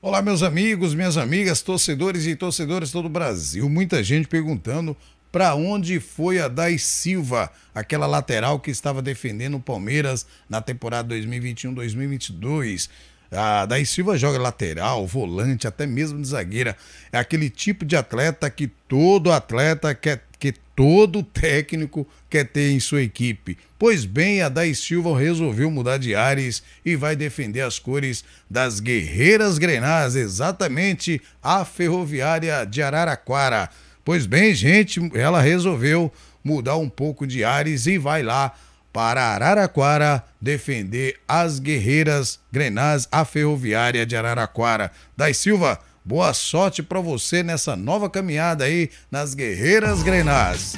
Olá, meus amigos, minhas amigas, torcedores e torcedoras de todo o Brasil. Muita gente perguntando para onde foi a Dai Silva, aquela lateral que estava defendendo o Palmeiras na temporada 2021-2022. A Dai Silva joga lateral, volante, até mesmo de zagueira. É aquele tipo de atleta que todo atleta quer que todo técnico quer ter em sua equipe. Pois bem, a Dai Silva resolveu mudar de ares e vai defender as cores das Guerreiras Grenás, exatamente a Ferroviária de Araraquara. Pois bem, gente, ela resolveu mudar um pouco de ares e vai lá para Araraquara defender as Guerreiras Grenás, a Ferroviária de Araraquara. Dai Silva, Boa sorte para você nessa nova caminhada aí nas Guerreiras Grenás.